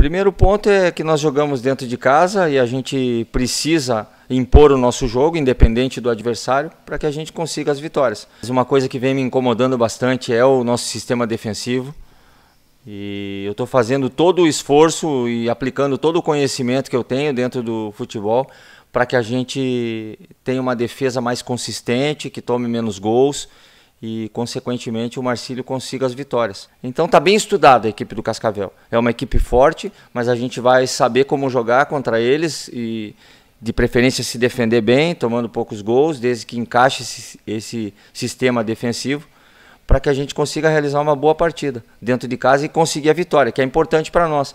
Primeiro ponto é que nós jogamos dentro de casa e a gente precisa impor o nosso jogo, independente do adversário, para que a gente consiga as vitórias. Mas uma coisa que vem me incomodando bastante é o nosso sistema defensivo. E eu estou fazendo todo o esforço e aplicando todo o conhecimento que eu tenho dentro do futebol para que a gente tenha uma defesa mais consistente, que tome menos gols e, consequentemente, o Marcílio consiga as vitórias. Então tá bem estudada a equipe do Cascavel. É uma equipe forte, mas a gente vai saber como jogar contra eles e de preferência se defender bem, tomando poucos gols, desde que encaixe esse, esse sistema defensivo, para que a gente consiga realizar uma boa partida dentro de casa e conseguir a vitória, que é importante para nós.